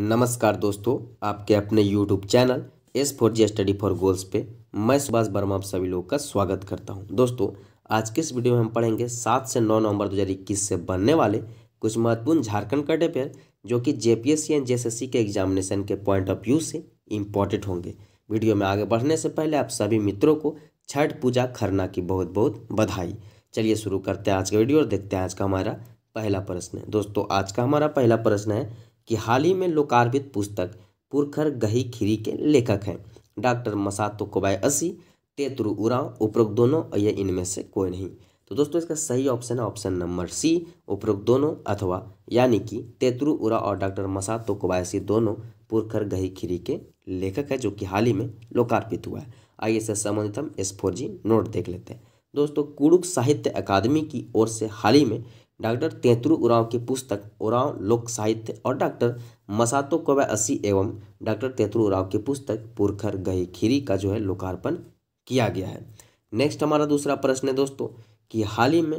नमस्कार दोस्तों आपके अपने YouTube channel S four G study for goals पे मैं सुभाष वर्मा आप सभी लोगों का स्वागत करता हूं दोस्तों आज के इस वीडियो में हम पढ़ेंगे सात से नौ नवंबर 2021 से बनने वाले कुछ महत्वपूर्ण झारखंड कट अफेयर जो कि जे पी सी एंड सी के एग्जामिनेशन के पॉइंट ऑफ व्यू से इम्पोर्टेंट होंगे वीडियो में आगे बढ़ने से पहले आप सभी मित्रों को छठ पूजा खरना की बहुत बहुत बधाई चलिए शुरू करते हैं आज का वीडियो और देखते हैं आज का हमारा पहला प्रश्न दोस्तों आज का हमारा पहला प्रश्न है कि हाल ही में लोकार्पित पुस्तक पुरखर गही खिरी के लेखक हैं डॉक्टर मसातो असी तेतरु उरा उपरोक्त दोनों और यह इनमें से कोई नहीं तो दोस्तों इसका सही ऑप्शन है ऑप्शन नंबर सी उपरोक्त दोनों अथवा यानी कि तेतरु उरा और डॉक्टर मसातो कोबायसी दोनों पुरखर गही खिरी के लेखक है जो कि हाल ही में लोकार्पित हुआ है आइए इससे संबंधित हम एस फोर जी नोट देख लेते हैं दोस्तों कुड़ुक साहित्य अकादमी की ओर से हाल ही में डॉक्टर तेतरु उराव की पुस्तक उराव लोक साहित्य और डॉक्टर मसातो असी एवं डॉक्टर तेतरु उराव की पुस्तक पुरखर गई खीरी का जो है लोकार्पण किया गया है नेक्स्ट हमारा दूसरा प्रश्न है दोस्तों कि हाल ही में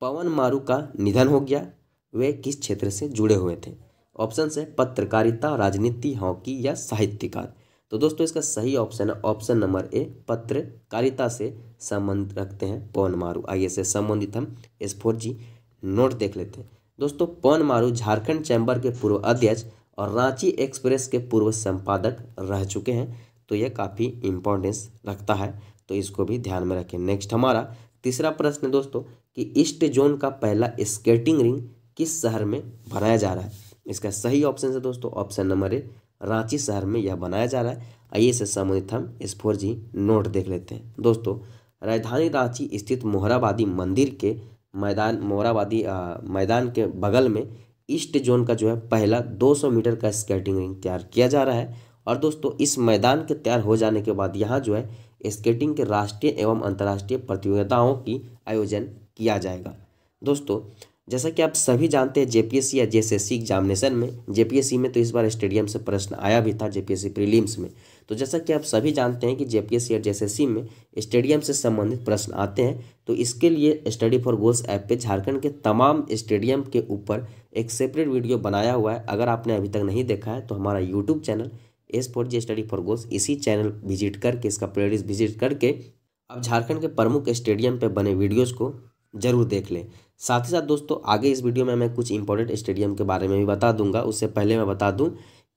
पवन मारू का निधन हो गया वे किस क्षेत्र से जुड़े हुए थे ऑप्शन से पत्रकारिता राजनीति हॉकी या साहित्यकार तो दोस्तों इसका सही ऑप्शन है ऑप्शन नंबर ए पत्रकारिता से संबंध रखते हैं पवन मारू आइए से संबंधित हम एस फोर जी नोट देख लेते हैं दोस्तों पवन मारू झारखंड चैम्बर के पूर्व अध्यक्ष और रांची एक्सप्रेस के पूर्व संपादक रह चुके हैं तो यह काफ़ी इम्पोर्टेंस रखता है तो इसको भी ध्यान में रखें नेक्स्ट हमारा तीसरा प्रश्न दोस्तों कि ईस्ट जोन का पहला स्केटिंग रिंग किस शहर में बनाया जा रहा है इसका सही ऑप्शन है दोस्तों ऑप्शन नंबर ए रांची शहर में यह बनाया जा रहा है आइए से संबंधित हम इस फोर जी नोट देख लेते हैं दोस्तों राजधानी रांची स्थित मोहराबादी मंदिर के मैदान मोराबादी मैदान के बगल में ईस्ट जोन का जो है पहला 200 मीटर का स्केटिंग रिंग तैयार किया जा रहा है और दोस्तों इस मैदान के तैयार हो जाने के बाद यहाँ जो है स्केटिंग के राष्ट्रीय एवं अंतर्राष्ट्रीय प्रतियोगिताओं की आयोजन किया जाएगा दोस्तों जैसा कि आप सभी जानते हैं जेपीएससी या जेएसएससी एग्जामिनेशन में जेपीएससी में तो इस बार स्टेडियम से प्रश्न आया भी था जेपीएससी प्रीलिम्स में तो जैसा कि आप सभी जानते हैं कि जेपीएससी या सी में स्टेडियम से संबंधित प्रश्न आते हैं तो इसके लिए स्टडी फॉर गोल्स ऐप पे झारखंड के तमाम स्टेडियम के ऊपर एक सेपरेट वीडियो बनाया हुआ है अगर आपने अभी तक नहीं देखा है तो हमारा YouTube channel S four G study for goals इसी चैनल विजिट करके इसका प्लेलिस्ट विजिट करके आप झारखंड के प्रमुख स्टेडियम पर बने वीडियोज़ को जरूर देख लें साथ ही साथ दोस्तों आगे इस वीडियो में मैं कुछ इंपॉर्टेंट स्टेडियम के बारे में भी बता दूंगा उससे पहले मैं बता दूं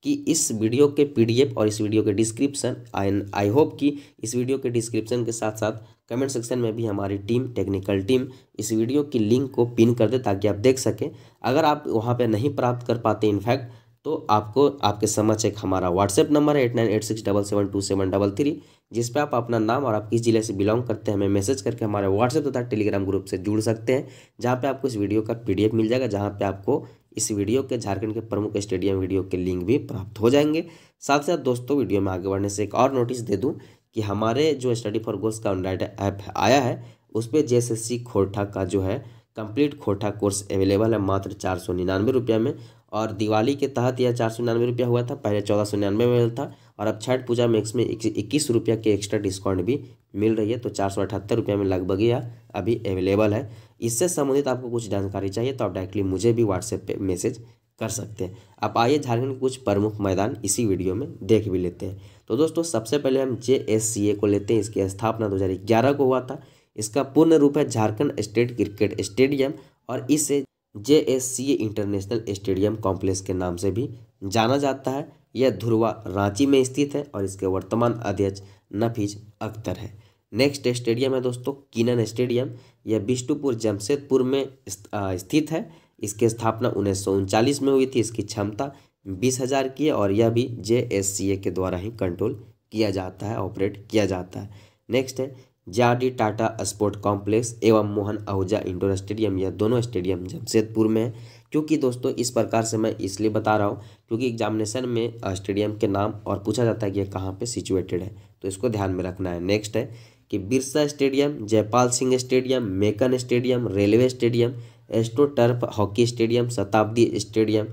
कि इस वीडियो के पीडीएफ और इस वीडियो के डिस्क्रिप्शन एंड आई होप कि इस वीडियो के डिस्क्रिप्शन के साथ साथ कमेंट सेक्शन में भी हमारी टीम टेक्निकल टीम इस वीडियो की लिंक को पिन कर दे ताकि आप देख सकें अगर आप वहाँ पर नहीं प्राप्त कर पाते इनफैक्ट तो आपको आपके समझ एक हमारा व्हाट्सएप नंबर है eight nine eight six double seven two seven double three जिस पर आप अपना नाम और आप किस ज़िले से बिलोंग करते हैं हमें मैसेज करके हमारे व्हाट्सएप तथा टेलीग्राम ग्रुप से जुड़ सकते हैं जहाँ पे आपको इस वीडियो का पीडीएफ मिल जाएगा जहाँ पे आपको इस वीडियो के झारखंड के प्रमुख स्टेडियम वीडियो के लिंक भी प्राप्त हो जाएंगे साथ साथ दोस्तों वीडियो में आगे बढ़ने से एक और नोटिस दे दूँ कि हमारे जो स्टडी फॉर गोल्स का ऑनलाइन ऐप आया है उस पर जे एस खोरठा का जो है कंप्लीट खोरठा कोर्स अवेलेबल है मात्र चार सौ निन्यानवे रुपये में और दिवाली के तहत यह चार सौ निन्यानवे रुपया हुआ था पहले चौदह सौ निन्यानवे में था और अब छठ पूजा में इसमें इक्कीस रुपया के एक्स्ट्रा डिस्काउंट भी मिल रही है तो चार सौ अठहत्तर रुपया में लगभग यह अभी अवेलेबल है इससे संबंधित आपको कुछ जानकारी चाहिए तो आप डायरेक्टली मुझे भी व्हाट्सएप पर मैसेज कर सकते हैं आप आइए झारखंड के कुछ प्रमुख मैदान इसी वीडियो में देख भी लेते हैं तो दोस्तों सबसे पहले हम जे को लेते हैं इसकी स्थापना ग्यारह को हुआ था इसका पूर्ण रूप है झारखंड स्टेट क्रिकेट स्टेडियम और इसे J S C international stadium complex के नाम से भी जाना जाता है यह धुरवा रांची में स्थित है और इसके वर्तमान अध्यक्ष नफीज अख्तर है नेक्स्ट स्टेडियम है दोस्तों कीनन स्टेडियम यह बिष्टुपुर जमशेदपुर में स्थित है इसकी स्थापना उन्नीस में हुई थी इसकी क्षमता बीस हज़ार की है और यह भी जे के द्वारा ही कंट्रोल किया जाता है ऑपरेट किया जाता है नेक्स्ट है जाडी टाटा स्पोर्ट कॉम्प्लेक्स एवं मोहन आहूजा इंडोर स्टेडियम यह दोनों स्टेडियम जमशेदपुर में है क्योंकि दोस्तों इस प्रकार से मैं इसलिए बता रहा हूँ क्योंकि एग्जामिनेशन में स्टेडियम के नाम और पूछा जाता है कि यह कहाँ पर सिचुएटेड है तो इसको ध्यान में रखना है नेक्स्ट है कि Birsa stadium Jaipal Singh stadium Mecon stadium railway stadium astro turf hockey stadium Shatabdi stadium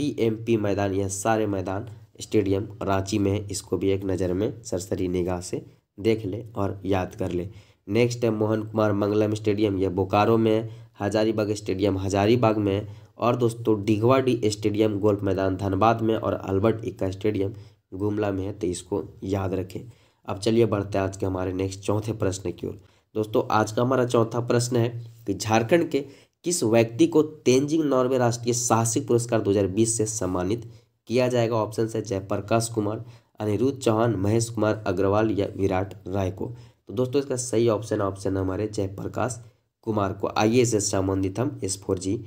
बी मैदान यह सारे मैदान स्टेडियम रांची में है इसको भी एक नज़र में सरसरी निगाह से देख ले और याद कर ले नेक्स्ट है मोहन कुमार मंगलम स्टेडियम यह बोकारो में है हजारीबाग स्टेडियम हजारीबाग में और दोस्तों डिगवाडी स्टेडियम गोल्फ मैदान धनबाद में और अल्बर्ट इक्का स्टेडियम गुमला में है तो इसको याद रखें अब चलिए बढ़ते हैं आज के हमारे नेक्स्ट चौथे प्रश्न की ओर दोस्तों आज का हमारा चौथा प्रश्न है कि झारखंड के किस व्यक्ति को तेंजिंग नॉर्वे राष्ट्रीय साहसिक पुरस्कार 2020 से सम्मानित किया जाएगा ऑप्शन है जयप्रकाश कुमार अनिरुद्ध चौहान महेश कुमार अग्रवाल या विराट राय को तो दोस्तों इसका सही ऑप्शन ऑप्शन हमारे जयप्रकाश कुमार को आइए से संबंधित हम एस फोर जी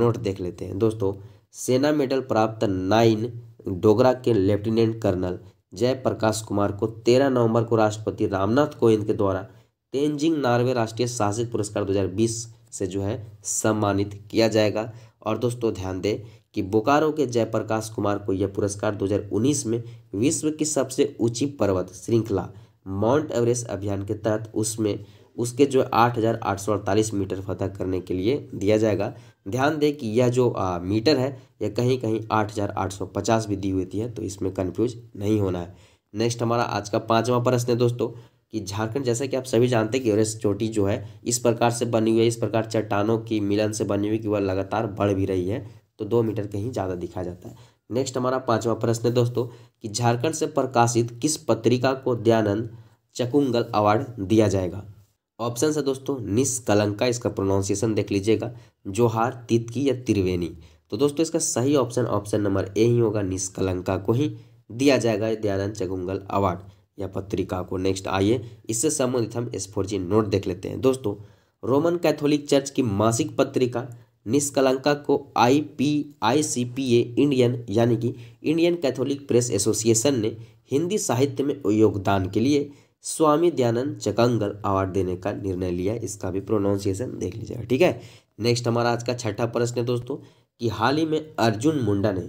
नोट देख लेते हैं दोस्तों सेना मेडल प्राप्त नाइन डोगरा के लेफ्टिनेंट कर्नल जयप्रकाश कुमार को तेरह नवंबर को राष्ट्रपति रामनाथ कोविंद के द्वारा तेंजिंग नार्वे राष्ट्रीय साहसिक पुरस्कार दो से जो है सम्मानित किया जाएगा और दोस्तों ध्यान दें कि बोकारो के जयप्रकाश कुमार को यह पुरस्कार 2019 में विश्व की सबसे ऊंची पर्वत श्रृंखला माउंट एवरेस्ट अभियान के तहत उसमें उसके जो आठ हज़ार आठ सौ अड़तालीस मीटर फतह करने के लिए दिया जाएगा ध्यान दें कि यह जो आ, मीटर है यह कहीं कहीं आठ हज़ार आठ सौ पचास भी दी हुई है तो इसमें कन्फ्यूज नहीं होना है नेक्स्ट हमारा आज का पाँचवा प्रश्न है दोस्तों कि झारखंड जैसा कि आप सभी जानते हैं कि एवरेस्ट चोटी जो है इस प्रकार से बनी हुई है इस प्रकार चट्टानों की मिलन से बनी हुई कि वह लगातार बढ़ भी रही है तो दो मीटर कहीं ज़्यादा दिखा जाता है नेक्स्ट हमारा पांचवा प्रश्न है दोस्तों कि झारखंड से प्रकाशित किस पत्रिका को दयानंद चकुंगल अवार्ड दिया जाएगा ऑप्शन है दोस्तों निष्कलंका इसका प्रोनाउंसिएशन देख लीजिएगा जोहार तितकी या त्रिवेणी तो दोस्तों इसका सही ऑप्शन ऑप्शन नंबर ए ही होगा निष्कलंका को ही दिया जाएगा दयानंद चकुंगल अवार्ड या पत्रिका को नेक्स्ट आइए इससे संबंधित हम एस नोट देख लेते हैं दोस्तों रोमन कैथोलिक चर्च की मासिक पत्रिका निष्कलंका को I P I C P A Indian यानी कि इंडियन कैथोलिक प्रेस एसोसिएशन ने हिंदी साहित्य में योगदान के लिए स्वामी दयानंद चकंगल अवार्ड देने का निर्णय लिया इसका भी प्रोनाउंसिएशन देख लीजिएगा ठीक है नेक्स्ट हमारा आज का छठा प्रश्न है दोस्तों कि हाल ही में अर्जुन मुंडा ने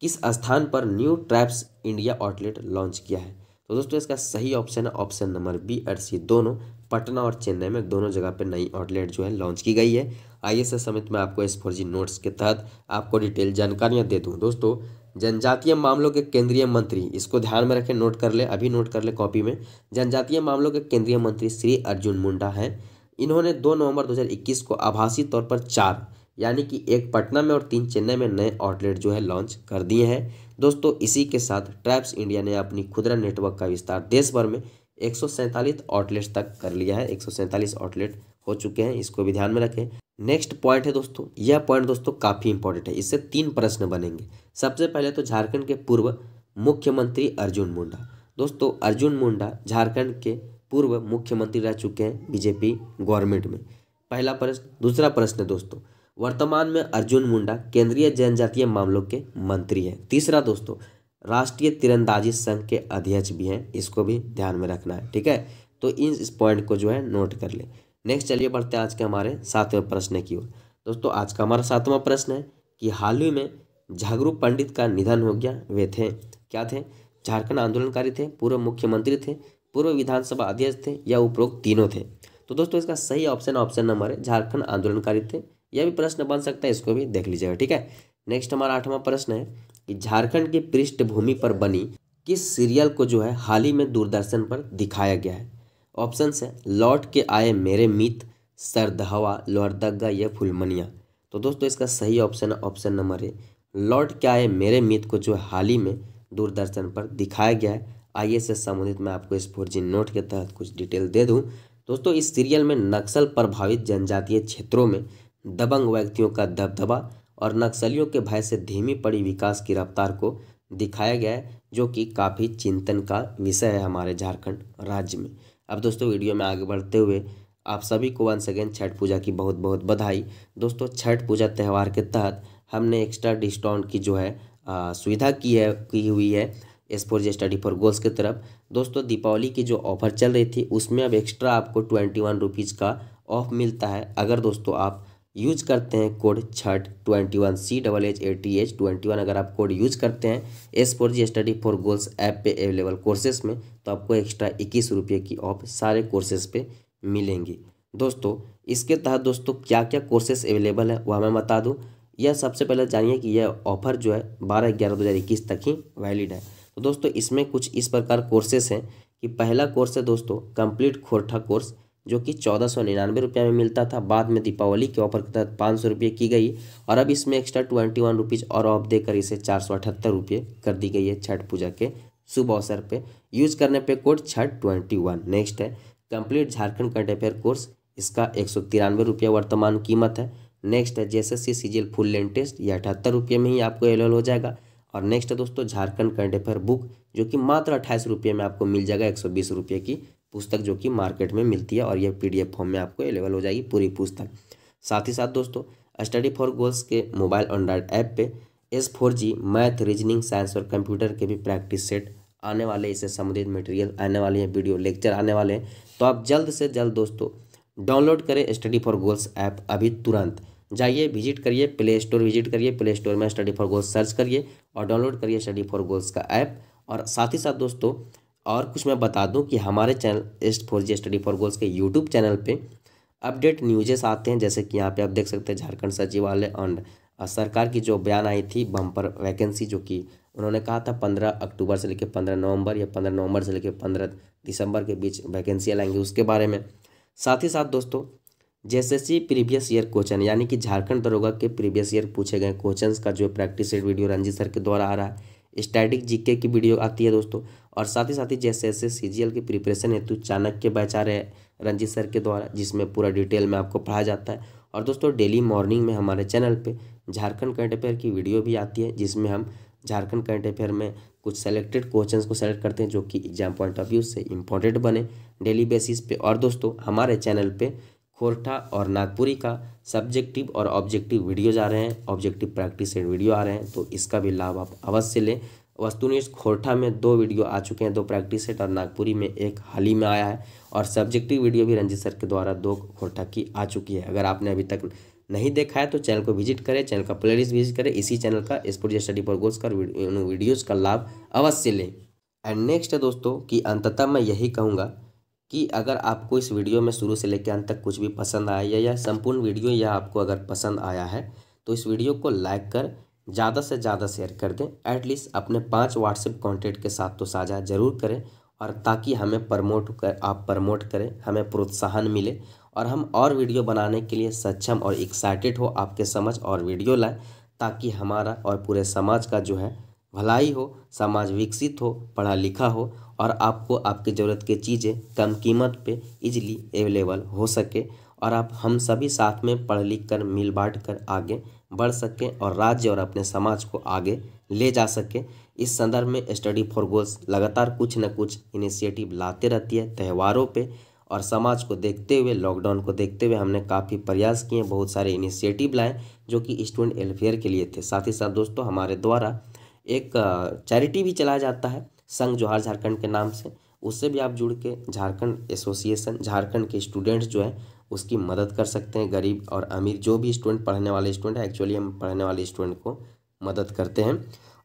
किस स्थान पर new traps India outlet launch किया है तो दोस्तों इसका सही ऑप्शन है ऑप्शन नंबर बी और सी दोनों पटना और चेन्नई में दोनों जगह पर नई आउटलेट जो है लॉन्च की गई है आइए से समित में आपको एस फोर जी नोट्स के तहत आपको डिटेल जानकारियाँ दे दूँ दोस्तों जनजातीय मामलों के केंद्रीय मंत्री इसको ध्यान में रखें नोट कर ले अभी नोट कर ले कॉपी में जनजातीय मामलों के केंद्रीय मंत्री श्री अर्जुन मुंडा हैं इन्होंने दो नवंबर 2021 को आभासी तौर पर चार यानी कि एक पटना में और तीन चेन्नई में नए आउटलेट जो है लॉन्च कर दिए हैं दोस्तों इसी के साथ ट्रैप्स इंडिया ने अपनी खुदरा नेटवर्क का विस्तार देश भर में एक आउटलेट्स तक कर लिया है एक आउटलेट हो चुके हैं इसको भी ध्यान में रखें नेक्स्ट पॉइंट है दोस्तों यह पॉइंट दोस्तों काफ़ी इंपॉर्टेंट है इससे तीन प्रश्न बनेंगे सबसे पहले तो झारखंड के पूर्व मुख्यमंत्री अर्जुन मुंडा दोस्तों अर्जुन मुंडा झारखंड के पूर्व मुख्यमंत्री रह चुके हैं बीजेपी गवर्नमेंट में पहला प्रश्न दूसरा प्रश्न दोस्तों वर्तमान में अर्जुन मुंडा केंद्रीय जनजातीय मामलों के मंत्री हैं तीसरा दोस्तों राष्ट्रीय तीरंदाजी संघ के अध्यक्ष भी हैं इसको भी ध्यान में रखना है ठीक है तो इन इस पॉइंट को जो है नोट कर ले नेक्स्ट चलिए बढ़ते हैं आज के हमारे सातवें प्रश्न की ओर दोस्तों आज का हमारा सातवां प्रश्न है कि हाल ही में झागरू पंडित का निधन हो गया वे थे क्या थे झारखंड आंदोलनकारी थे पूर्व मुख्यमंत्री थे पूर्व विधानसभा अध्यक्ष थे या उपरोक्त तीनों थे तो दोस्तों इसका सही ऑप्शन ऑप्शन नंबर है झारखंड आंदोलनकारी थे यह भी प्रश्न बन सकता है इसको भी देख लीजिएगा ठीक है नेक्स्ट हमारा आठवां प्रश्न है कि झारखंड की पृष्ठभूमि पर बनी किस सीरियल को जो है हाल ही में दूरदर्शन पर दिखाया गया है ऑप्शन है लौट के आए मेरे मित सर्द सरदहवा लोहरदगा या फुलमनिया तो दोस्तों इसका सही ऑप्शन है ऑप्शन नंबर ए लौट के आए मेरे मित को जो हाल ही में दूरदर्शन पर दिखाया गया है आइए से संबंधित मैं आपको इस फोर नोट के तहत कुछ डिटेल दे दूँ दोस्तों इस सीरियल में नक्सल प्रभावित जनजातीय क्षेत्रों में दबंग व्यक्तियों का दबदबा और नक्सलियों के भय से धीमी पड़ी विकास की रफ्तार को दिखाया गया है जो कि काफ़ी चिंतन का विषय है हमारे झारखंड राज्य में अब दोस्तों वीडियो में आगे बढ़ते हुए आप सभी को वन सेकेंड छठ पूजा की बहुत बहुत बधाई दोस्तों छठ पूजा त्यौहार के तहत हमने एक्स्ट्रा डिस्काउंट की जो है सुविधा की है की हुई है S four G study for goals की तरफ दोस्तों दीपावली की जो ऑफर चल रही थी उसमें अब एक्स्ट्रा आपको ट्वेंटी वन रुपीज़ का ऑफ मिलता है अगर दोस्तों आप यूज करते हैं code Chhath twenty one C double H A T H twenty one अगर आप कोड यूज करते हैं S four G study for goals app पे अवेलेबल कोर्सेज में तो आपको एक्स्ट्रा इक्कीस रुपये की ऑफ सारे कोर्सेज पे मिलेंगी दोस्तों इसके तहत दोस्तों क्या क्या कोर्सेज अवेलेबल है वह मैं बता दूँ यह सबसे पहले जानिए कि यह ऑफर जो है बारह ग्यारह दो हज़ार इक्कीस तक ही वैलिड है तो दोस्तों इसमें कुछ इस प्रकार कोर्सेस हैं कि पहला कोर्स है दोस्तों कंप्लीट खोरठा कोर्स जो कि चौदह सौ निन्यानवे रुपये में मिलता था बाद में दीपावली के ऑफर के तहत पाँच सौ रुपये की गई और अब इसमें एक्स्ट्रा ट्वेंटी वन रुपीज़ और ऑफ देकर इसे चार सौ अठहत्तर रुपये कर दी गई है छठ पूजा के शुभ अवसर पे यूज़ करने पे code Chhath twenty one next है complete Jharkhand current affair course इसका एक सौ तिरानवे रुपये वर्तमान कीमत है नेक्स्ट है जैसे सी सी फुल लेन टेस्ट यह अठहत्तर रुपये में ही आपको एल हो जाएगा और नेक्स्ट है दोस्तों झारखंड करंट अफेयर बुक जो कि मात्र अट्ठाईस रुपये में आपको मिल जाएगा एक सौ बीस रुपये की पुस्तक जो कि मार्केट में मिलती है और यह पी फॉर्म में आपको अवेलेबल हो जाएगी पूरी पुस्तक साथ ही साथ दोस्तों स्टडी फॉर गोल्स के मोबाइल एंड्रॉयड ऐप पे S four G math reasoning science और कंप्यूटर के भी प्रैक्टिस सेट आने वाले इससे संबंधित मटेरियल आने वाले हैं वीडियो लेक्चर आने वाले हैं तो आप जल्द से जल्द दोस्तों डाउनलोड करें स्टडी फॉर गोल्स ऐप अभी तुरंत जाइए विजिट करिए प्ले स्टोर विजिट करिए प्ले स्टोर में स्टडी फॉर गोल्स सर्च करिए और डाउनलोड करिए स्टडी फॉर गोल्स का ऐप और साथ ही साथ दोस्तों और कुछ मैं बता दूं कि हमारे channel S four G study for goals के यूट्यूब चैनल पे अपडेट न्यूजेस आते हैं जैसे कि यहाँ पे आप देख सकते हैं झारखंड सचिवालय एंड सरकार की जो बयान आई थी बम्पर वैकेंसी जो कि उन्होंने कहा था पंद्रह अक्टूबर से लेकर पंद्रह नवंबर या पंद्रह नवंबर से लेकर पंद्रह दिसंबर के बीच वैकेंसियाँ लाएंगी उसके बारे में साथ ही साथ दोस्तों जैसे प्रीवियस ईयर क्वेश्चन यानी कि झारखंड दरोगा के प्रीवियस ईयर पूछे गए क्वेश्चन का जो प्रैक्टिस वीडियो रंजीत सर के द्वारा आ रहा है स्टैटिक जीके की वीडियो आती है दोस्तों और साथ ही साथ ही जैसे जैसे सी की प्रिपरेशन हेतु तो चाणक्य बैचार है रंजीत सर के द्वारा जिसमें पूरा डिटेल में आपको पढ़ाया जाता है और दोस्तों डेली मॉर्निंग में हमारे चैनल पर झारखंड करंट अफेयर की वीडियो भी आती है जिसमें हम झारखंड करंट अफेयर में कुछ सेलेक्टेड क्वेश्चन को सेलेक्ट करते हैं जो कि एग्जाम पॉइंट ऑफ व्यू से इम्पोर्टेंट बने डेली बेसिस पे और दोस्तों हमारे चैनल पे खोरठा और नागपुरी का सब्जेक्टिव और ऑब्जेक्टिव वीडियोज आ रहे हैं ऑब्जेक्टिव प्रैक्टिस एंड वीडियो आ रहे हैं तो इसका भी लाभ आप अवश्य लें वस्तुनिष्ठ खोरठा में दो वीडियो आ चुके हैं दो प्रैक्टिस सेट और नागपुरी में एक हाल ही में आया है और सब्जेक्टिव वीडियो भी रंजीत सर के द्वारा दो खोरठा की आ चुकी है अगर आपने अभी तक नहीं देखा है तो चैनल को विजिट करें चैनल का प्लेलिस्ट विजिट करें इसी चैनल का स्पोर्ट स्टडी पर गोल्स कर वीडियोज़ का लाभ अवश्य लें एंड नेक्स्ट है दोस्तों कि अंततः मैं यही कहूँगा कि अगर आपको इस वीडियो में शुरू से लेकर अंत तक कुछ भी पसंद आया या या संपूर्ण वीडियो या आपको अगर पसंद आया है तो इस वीडियो को लाइक कर ज़्यादा से ज़्यादा शेयर कर दें एटलीस्ट अपने पाँच व्हाट्सएप कॉन्टेक्ट के साथ तो साझा जरूर करें और ताकि हमें प्रमोट कर आप प्रमोट करें हमें प्रोत्साहन मिले और हम और वीडियो बनाने के लिए सक्षम और एक्साइटेड हो आपके समझ और वीडियो लाएँ ताकि हमारा और पूरे समाज का जो है भलाई हो समाज विकसित हो पढ़ा लिखा हो और आपको आपकी ज़रूरत की चीज़ें कम कीमत पे इजीली अवेलेबल हो सके और आप हम सभी साथ में पढ़ लिख कर मिल बांट कर आगे बढ़ सकें और राज्य और अपने समाज को आगे ले जा सकें इस संदर्भ में स्टडी फॉर गोल्स लगातार कुछ न कुछ इनिशिएटिव लाते रहती है त्यौहारों पे और समाज को देखते हुए लॉकडाउन को देखते हुए हमने काफ़ी प्रयास किए बहुत सारे इनिशिएटिव लाए जो कि स्टूडेंट वेलफेयर के लिए थे साथ ही साथ दोस्तों हमारे द्वारा एक चैरिटी भी चलाया जाता है संघ जोहार झारखंड के नाम से उससे भी आप जुड़ के झारखंड एसोसिएशन झारखंड के स्टूडेंट्स जो है उसकी मदद कर सकते हैं गरीब और अमीर जो भी स्टूडेंट पढ़ने वाले स्टूडेंट हैं एक्चुअली हम पढ़ने वाले स्टूडेंट को मदद करते हैं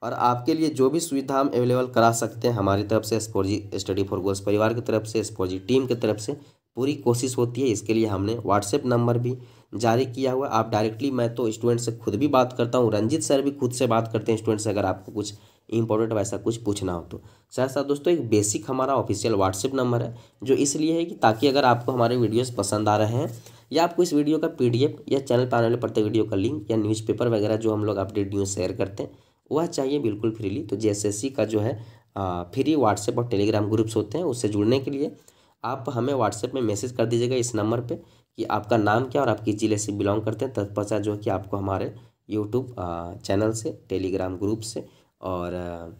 और आपके लिए जो भी सुविधा हम अवेलेबल करा सकते हैं हमारी तरफ से एसपोजी स्टडी फॉर गोल्स परिवार की तरफ से एसपोजी टीम की तरफ से पूरी कोशिश होती है इसके लिए हमने व्हाट्सएप नंबर भी जारी किया हुआ आप डायरेक्टली मैं तो स्टूडेंट से खुद भी बात करता हूँ रंजित सर भी खुद से बात करते हैं स्टूडेंट से अगर आपको कुछ इंपॉर्टेंट वैसा कुछ पूछना हो तो साथ साथ दोस्तों एक बेसिक हमारा ऑफिशियल व्हाट्सएप नंबर है जो इसलिए है कि ताकि अगर आपको हमारे वीडियोस पसंद आ रहे हैं या आपको इस वीडियो का पीडीएफ या चैनल पर आने वाले प्रत्येक वीडियो का लिंक या न्यूज़पेपर वगैरह जो हम लोग अपडेट न्यूज़ शेयर करते हैं वह चाहिए बिल्कुल फ्रीली तो जे का जो है फ्री व्हाट्सएप और टेलीग्राम ग्रुप्स होते हैं उससे जुड़ने के लिए आप हमें व्हाट्सएप में मैसेज कर दीजिएगा इस नंबर पर कि आपका नाम क्या और आप किस ज़िले से बिलोंग करते हैं तत्पश्चात जो है कि आपको हमारे यूट्यूब चैनल से टेलीग्राम ग्रुप से और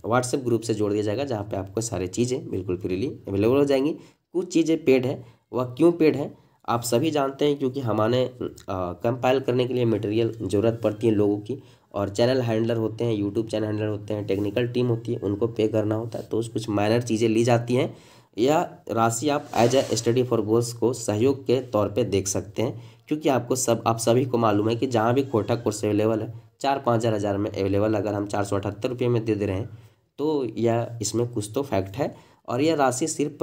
व्हाट्सएप ग्रुप से जोड़ दिया जाएगा जहाँ पे आपको सारी चीज़ें बिल्कुल फ्रीली अवेलेबल हो जाएंगी कुछ चीज़ें पेड है वह क्यों पेड है आप सभी जानते हैं क्योंकि हमारे कंपाइल करने के लिए मटेरियल ज़रूरत पड़ती है लोगों की और चैनल हैंडलर होते हैं यूट्यूब चैनल हैंडलर होते हैं टेक्निकल टीम होती है उनको पे करना होता है तो कुछ माइनर चीज़ें ली जाती हैं या राशि आप as a study for goals को सहयोग के तौर पर देख सकते हैं क्योंकि आपको सब आप सभी को मालूम है कि जहाँ भी कोटा कोर्स अवेलेबल है चार पाँच हज़ार हज़ार में अवेलेबल अगर हम चार सौ अठहत्तर रुपये में दे दे रहे हैं तो यह इसमें कुछ तो फैक्ट है और यह राशि सिर्फ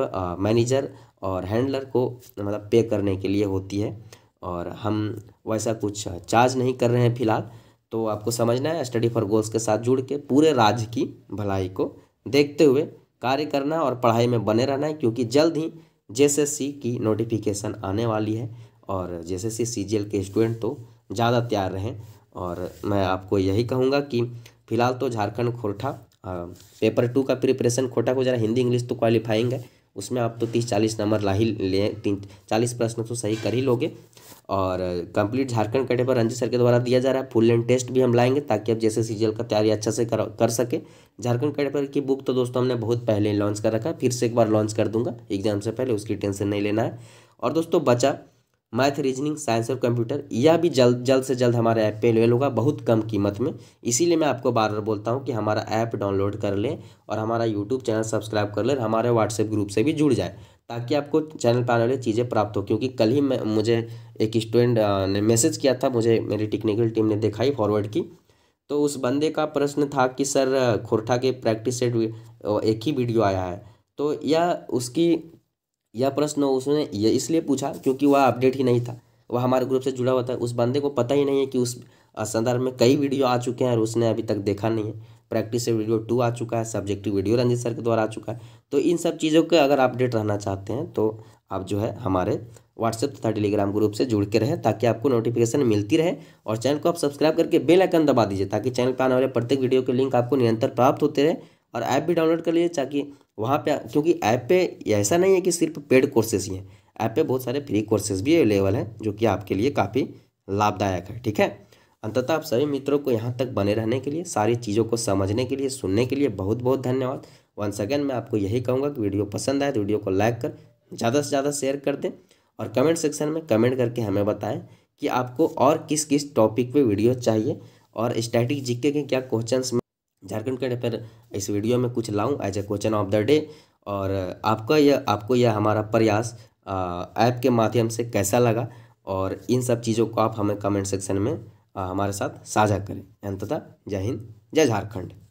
मैनेजर और हैंडलर को मतलब पे करने के लिए होती है और हम वैसा कुछ चार्ज नहीं कर रहे हैं फिलहाल तो आपको समझना है स्टडी फॉर गोल्स के साथ जुड़ के पूरे राज्य की भलाई को देखते हुए कार्य करना और पढ़ाई में बने रहना है क्योंकि जल्द ही जे की नोटिफिकेशन आने वाली है और जेएसएससी सी के स्टूडेंट तो ज़्यादा तैयार रहें और मैं आपको यही कहूँगा कि फ़िलहाल तो झारखंड खोरठा पेपर टू का प्रिपरेशन खोटा को ज़रा हिंदी इंग्लिश तो क्वालिफाइंग है उसमें आप तो तीस चालीस नंबर ला ही लें तीन चालीस प्रश्न तो सही कर ही लोगे और कंप्लीट झारखंड कटे पर रंजीत सर के द्वारा दिया जा रहा है फुल एंड टेस्ट भी हम लाएंगे ताकि आप जैसे सीजीएल का तैयारी अच्छा से कर कर सके झारखंड कटे पर की बुक तो दोस्तों हमने बहुत पहले लॉन्च कर रखा है फिर से एक बार लॉन्च कर दूंगा एग्जाम से पहले उसकी टेंशन नहीं लेना है और दोस्तों बचा मैथ रीजनिंग साइंस और कंप्यूटर यह भी जल्द जल्द से जल्द हमारा ऐप पे अवेलेबल होगा बहुत कम कीमत में इसीलिए मैं आपको बार बार बोलता हूँ कि हमारा ऐप डाउनलोड कर लें और हमारा यूट्यूब चैनल सब्सक्राइब कर लें हमारे व्हाट्सएप ग्रुप से भी जुड़ जाए ताकि आपको चैनल पर आने वाली चीज़ें प्राप्त हो क्योंकि कल ही मैं मुझे एक स्टूडेंट ने मैसेज किया था मुझे मेरी टेक्निकल टीम ने दिखाई फॉरवर्ड की तो उस बंदे का प्रश्न था कि सर खुरठा के प्रैक्टिस सेट एक ही वीडियो आया है तो यह उसकी यह प्रश्न उसने ये इसलिए पूछा क्योंकि वह अपडेट ही नहीं था वह हमारे ग्रुप से जुड़ा हुआ था उस बंदे को पता ही नहीं है कि उस संदर्भ में कई वीडियो आ चुके हैं और उसने अभी तक देखा नहीं है प्रैक्टिस से वीडियो टू आ चुका है सब्जेक्टिव वीडियो रंजित सर के द्वारा आ चुका है तो इन सब चीज़ों के अगर अपडेट रहना चाहते हैं तो आप जो है हमारे व्हाट्सएप तथा टेलीग्राम ग्रुप से जुड़ के रहें ताकि आपको नोटिफिकेशन मिलती रहे और चैनल को आप सब्सक्राइब करके बेल आइकन दबा दीजिए ताकि चैनल पर आने वाले प्रत्येक वीडियो के लिंक आपको निरंतर प्राप्त होते रहे और ऐप भी डाउनलोड कर लीजिए ताकि वहाँ पे क्योंकि ऐप पे ऐसा नहीं है कि सिर्फ पेड कोर्सेज ही हैं ऐप पे बहुत सारे फ्री कोर्सेज भी अवेलेबल हैं जो कि आपके लिए काफ़ी लाभदायक है ठीक है अंततः आप सभी मित्रों को यहाँ तक बने रहने के लिए सारी चीज़ों को समझने के लिए सुनने के लिए बहुत बहुत धन्यवाद वन सेकेंड मैं आपको यही कहूँगा कि वीडियो पसंद आए तो वीडियो को लाइक कर ज़्यादा से ज़्यादा शेयर कर दें और कमेंट सेक्शन में कमेंट करके हमें बताएं कि आपको और किस किस टॉपिक पे वीडियो चाहिए और स्टैटिक जीके के क्या क्वेश्चंस में झारखंड कैडर पर इस वीडियो में कुछ लाऊं as a question of the day और आपका यह आपको यह हमारा प्रयास ऐप के माध्यम से कैसा लगा और इन सब चीज़ों को आप हमें कमेंट सेक्शन में आ, हमारे साथ साझा करें अंततः जय हिंद जय झारखंड